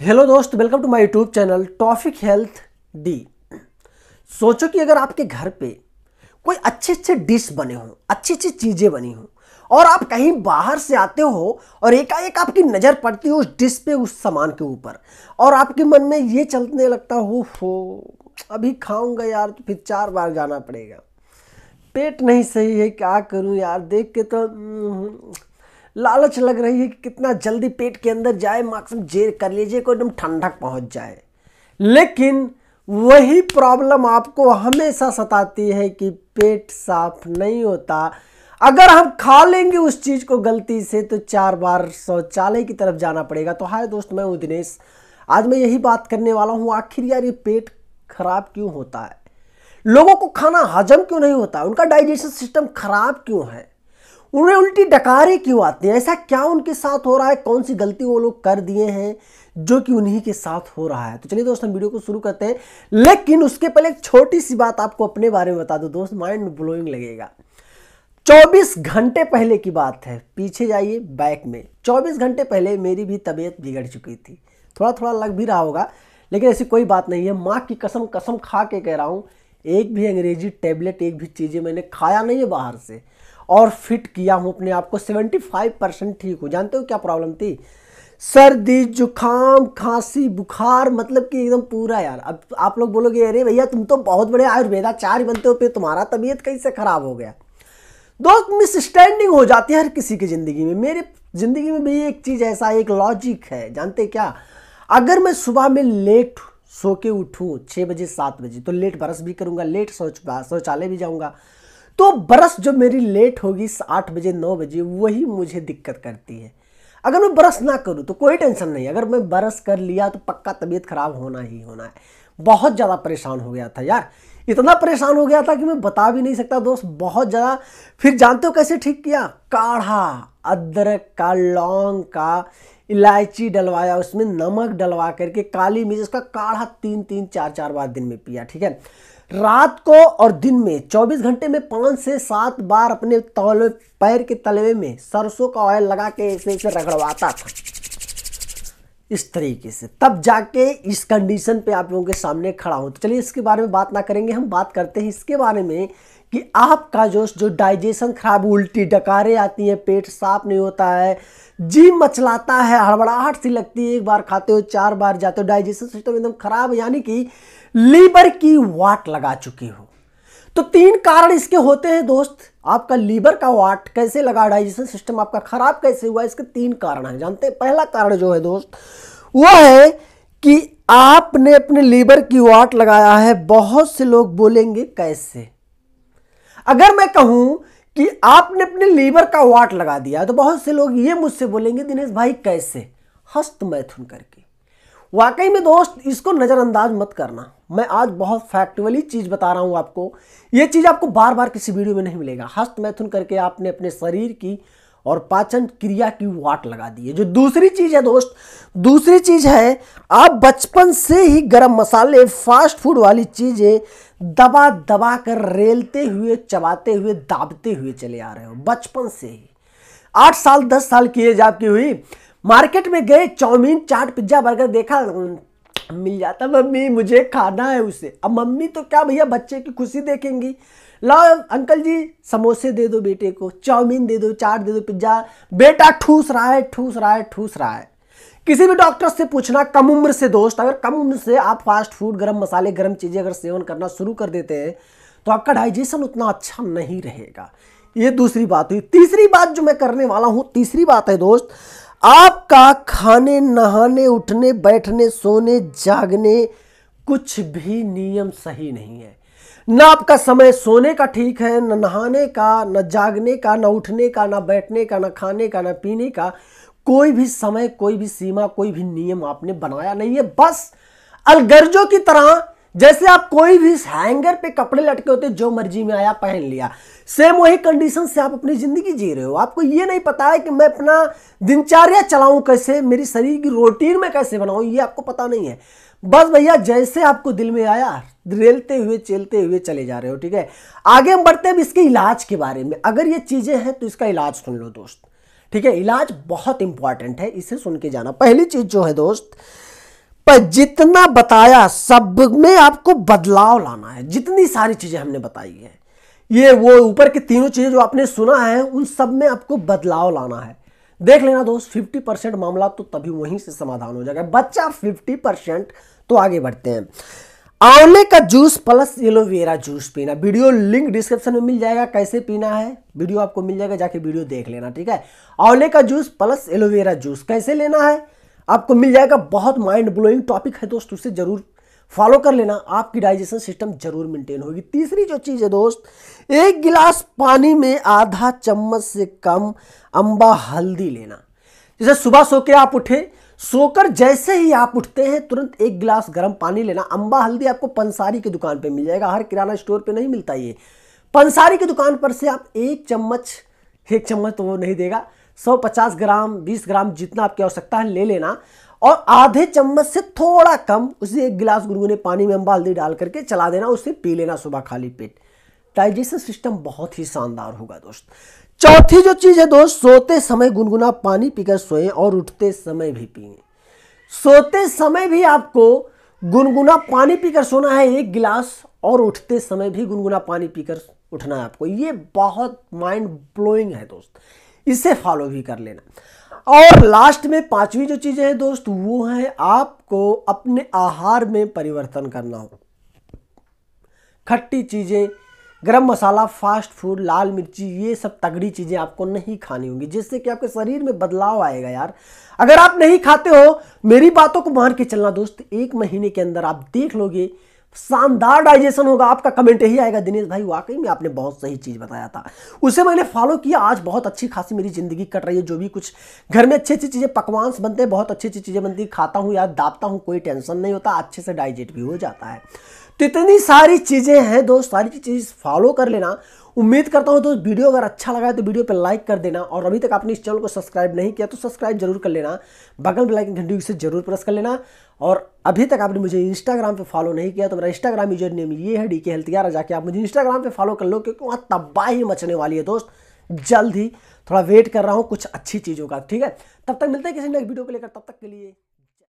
hello दोस्त welcome to my YouTube channel topic health डी सोचो कि अगर आपके घर पे कोई अच्छे अच्छे डिश बने हों अच्छी अच्छी चीज़ें बनी हों और आप कहीं बाहर से आते हो और एकाएक आपकी नज़र पड़ती हो उस डिश पे उस सामान के ऊपर और आपके मन में ये चलने लगता हो हो अभी खाऊंगा यार तो फिर चार बार जाना पड़ेगा पेट नहीं सही है क्या करूँ यार देख के तो हम्म, लालच लग रही है कि कितना जल्दी पेट के अंदर जाए मैक्सिम जेर कर लीजिए को एकदम ठंडक पहुंच जाए लेकिन वही प्रॉब्लम आपको हमेशा सताती है कि पेट साफ नहीं होता अगर हम खा लेंगे उस चीज़ को गलती से तो चार बार शौचालय की तरफ जाना पड़ेगा तो हाय दोस्त मैं उदिनेश दिनेश आज मैं यही बात करने वाला हूँ आखिर यार ये पेट खराब क्यों होता है लोगों को खाना हजम क्यों नहीं होता उनका डाइजेशन सिस्टम खराब क्यों है उन्हें उल्टी डकारे क्यों आती हैं ऐसा क्या उनके साथ हो रहा है कौन सी गलती वो लोग कर दिए हैं जो कि उन्हीं के साथ हो रहा है तो चलिए दोस्तों वीडियो को शुरू करते हैं लेकिन उसके पहले एक छोटी सी बात आपको अपने बारे में बता दो दोस्त माइंड ब्लोइंग लगेगा 24 घंटे पहले की बात है पीछे जाइए बैक में 24 घंटे पहले मेरी भी तबीयत बिगड़ चुकी थी थोड़ा थोड़ा लग भी रहा होगा लेकिन ऐसी कोई बात नहीं है माँ की कसम कसम खा के कह रहा हूँ एक भी अंग्रेजी टेबलेट एक भी चीज़ें मैंने खाया नहीं है बाहर से और फिट किया हूँ अपने आप को सेवेंटी फाइव परसेंट ठीक हूँ जानते हो क्या प्रॉब्लम थी सर्दी जुखाम खांसी बुखार मतलब कि एकदम पूरा यार अब आप लोग बोलोगे अरे भैया तुम तो बहुत बड़े आयुर्वेदाचार्य बनते हो पे तुम्हारा तबीयत कैसे खराब हो गया दोस्त मिसस्टैंडिंग हो जाती है हर किसी की ज़िंदगी में मेरे ज़िंदगी में भी एक चीज़ ऐसा एक लॉजिक है जानते क्या अगर मैं सुबह में लेट सो के उठूँ छः बजे सात बजे तो लेट बरस भी करूँगा लेट शौच शौचालय भी जाऊँगा तो बरस जो मेरी लेट होगी आठ बजे नौ बजे वही मुझे दिक्कत करती है अगर मैं बरस ना करूँ तो कोई टेंशन नहीं अगर मैं बरस कर लिया तो पक्का तबीयत खराब होना ही होना है बहुत ज़्यादा परेशान हो गया था यार इतना परेशान हो गया था कि मैं बता भी नहीं सकता दोस्त बहुत ज़्यादा फिर जानते हो कैसे ठीक किया काढ़ा अदरक का लौंग का इलायची डलवाया उसमें नमक डलवा करके काली मिर्च का काढ़ा तीन तीन चार चार बार दिन में पिया ठीक है रात को और दिन में 24 घंटे में पाँच से सात बार अपने तलवे पैर के तलवे में सरसों का ऑयल लगा के इसे इसे रगड़वाता था इस तरीके से तब जाके इस कंडीशन पे आप लोगों के सामने खड़ा हो तो चलिए इसके बारे में बात ना करेंगे हम बात करते हैं इसके बारे में कि आपका जो जो डाइजेशन खराब उल्टी डकारे आती हैं पेट साफ नहीं होता है जी मचलाता है हड़बड़ाहट सी लगती है एक बार खाते हो चार बार जाते हो डाइजेशन सिस्टम एकदम खराब यानी कि लीवर की वाट लगा चुकी हो तो तीन कारण इसके होते हैं दोस्त आपका लीवर का वाट कैसे लगा डाइजेशन सिस्टम आपका खराब कैसे हुआ इसके तीन कारण हैं जानते हैं पहला कारण जो है दोस्त वो है कि आपने अपने लीवर की वाट लगाया है बहुत से लोग बोलेंगे कैसे अगर मैं कहूं कि आपने अपने लीवर का वाट लगा दिया तो बहुत से लोग ये मुझसे बोलेंगे दिनेश भाई कैसे हस्त मैथुन करके वाकई में दोस्त इसको नज़रअंदाज मत करना मैं आज बहुत फैक्टुअली चीज़ बता रहा हूँ आपको ये चीज़ आपको बार बार किसी वीडियो में नहीं मिलेगा हस्त मैथुन करके आपने अपने शरीर की और पाचन क्रिया की वाट लगा दी है जो दूसरी चीज़ है दोस्त दूसरी चीज़ है आप बचपन से ही गरम मसाले फास्ट फूड वाली चीज़ें दबा दबा कर रेलते हुए चबाते हुए दाबते हुए चले आ रहे हो बचपन से ही आठ साल दस साल की एज आपकी हुई मार्केट में गए चाउमीन चाट पिज्जा बर्गर देखा मिल जाता मम्मी मुझे खाना है उसे अब मम्मी तो क्या भैया बच्चे की खुशी देखेंगी लाओ अंकल जी समोसे दे दो बेटे को चाउमीन दे दो चाट दे दो पिज्ज़ा बेटा ठूस रहा है ठूस रहा है ठूस रहा है किसी भी डॉक्टर से पूछना कम उम्र से दोस्त अगर कम उम्र से आप फास्ट फूड गर्म मसाले गर्म चीज़ें अगर सेवन करना शुरू कर देते हैं तो आपका डाइजेशन उतना अच्छा नहीं रहेगा ये दूसरी बात हुई तीसरी बात जो मैं करने वाला हूँ तीसरी बात है दोस्त आपका खाने नहाने उठने बैठने सोने जागने कुछ भी नियम सही नहीं है ना आपका समय सोने का ठीक है ना नहाने का न जागने का ना उठने का ना बैठने का ना खाने का ना पीने का कोई भी समय कोई भी सीमा कोई भी नियम आपने बनाया नहीं है बस अलगर्जों की तरह जैसे आप कोई भी हैंगर पे कपड़े लटके होते जो मर्जी में आया पहन लिया सेम वही कंडीशन से आप अपनी ज़िंदगी जी रहे हो आपको ये नहीं पता है कि मैं अपना दिनचर्या चलाऊं कैसे मेरी शरीर की रोटीन में कैसे बनाऊं ये आपको पता नहीं है बस भैया जैसे आपको दिल में आया रेलते हुए चलते हुए चले जा रहे हो ठीक है आगे हम बढ़ते हैं इसके इलाज के बारे में अगर ये चीज़ें हैं तो इसका इलाज सुन लो दोस्त ठीक है इलाज बहुत इंपॉर्टेंट है इसे सुन के जाना पहली चीज़ जो है दोस्त पर जितना बताया सब में आपको बदलाव लाना है जितनी सारी चीज़ें हमने बताई है ये वो ऊपर की तीनों चीज़ें जो आपने सुना है उन सब में आपको बदलाव लाना है देख लेना दोस्त फिफ्टी परसेंट मामला तो तभी वहीं से समाधान हो जाएगा बच्चा फिफ्टी परसेंट तो आगे बढ़ते हैं आंवले का जूस प्लस एलोवेरा जूस पीना वीडियो लिंक डिस्क्रिप्शन में मिल जाएगा कैसे पीना है वीडियो आपको मिल जाएगा जाके वीडियो देख लेना ठीक है आंवले का जूस प्लस एलोवेरा जूस कैसे लेना है आपको मिल जाएगा बहुत माइंड ब्लोइंग टॉपिक है दोस्त उसे जरूर फॉलो कर लेना आपकी डाइजेशन सिस्टम जरूर मेंटेन होगी तीसरी जो चीज़ है दोस्त एक गिलास पानी में आधा चम्मच से कम अम्बा हल्दी लेना जैसे सुबह सो के आप उठे सोकर जैसे ही आप उठते हैं तुरंत एक गिलास गर्म पानी लेना अम्बा हल्दी आपको पंसारी की दुकान पर मिल जाएगा हर किराना स्टोर पर नहीं मिलता ये पंसारी की दुकान पर से आप एक चम्मच एक चम्मच तो वो नहीं देगा सौ पचास ग्राम बीस ग्राम जितना आपकी आवश्यकता है ले लेना और आधे चम्मच से थोड़ा कम उसे एक गिलास गुनगुने पानी में अम्बाल्दी डाल करके चला देना उसे पी लेना सुबह खाली पेट डाइजेशन सिस्टम बहुत ही शानदार होगा दोस्त चौथी जो चीज़ है दोस्त सोते समय गुनगुना पानी पीकर सोएं और उठते समय भी पिए सोते समय भी आपको गुनगुना पानी पीकर सोना है एक गिलास और उठते समय भी गुनगुना पानी पीकर उठना है आपको ये बहुत माइंड ब्लोइंग है दोस्त इसे फॉलो भी कर लेना और लास्ट में पांचवी जो चीज़ें हैं दोस्त वो है आपको अपने आहार में परिवर्तन करना हो खट्टी चीज़ें गरम मसाला फास्ट फूड लाल मिर्ची ये सब तगड़ी चीज़ें आपको नहीं खानी होंगी जिससे कि आपके शरीर में बदलाव आएगा यार अगर आप नहीं खाते हो मेरी बातों को मान के चलना दोस्त एक महीने के अंदर आप देख लोगे शानदार डाइजेशन होगा आपका कमेंट यही आएगा दिनेश भाई वाकई में आपने बहुत सही चीज़ बताया था उसे मैंने फॉलो किया आज बहुत अच्छी खासी मेरी ज़िंदगी कट रही है जो भी कुछ घर में अच्छी अच्छी चीज़ें पकवान बनते हैं बहुत अच्छी अच्छी चीज़ें बनती खाता हूँ या दापता हूँ कोई टेंशन नहीं होता अच्छे से डाइजेट भी हो जाता है तो इतनी सारी चीज़ें हैं दोस्त सारी चीज़ फॉलो कर लेना उम्मीद करता हूँ तो वीडियो अगर अच्छा लगा है तो वीडियो पर लाइक कर देना और अभी तक आपने इस चैनल को सब्सक्राइब नहीं किया तो सब्सक्राइब जरूर कर लेना बगल बेलाइकन घंटी से जरूर प्रेस कर लेना और अभी तक आपने मुझे इंस्टाग्राम पे फॉलो नहीं किया तो मेरा इंस्टाग्राम यूजर नेम ये है डी के हेल्थ जाके आप मुझे इंस्टाग्राम पे फॉलो कर लो क्योंकि वहाँ तबाही मचने वाली है दोस्त जल्द ही थोड़ा वेट कर रहा हूँ कुछ अच्छी चीज़ों का ठीक है तब तक मिलते हैं किसी नेक्स्ट वीडियो को लेकर तब तक के लिए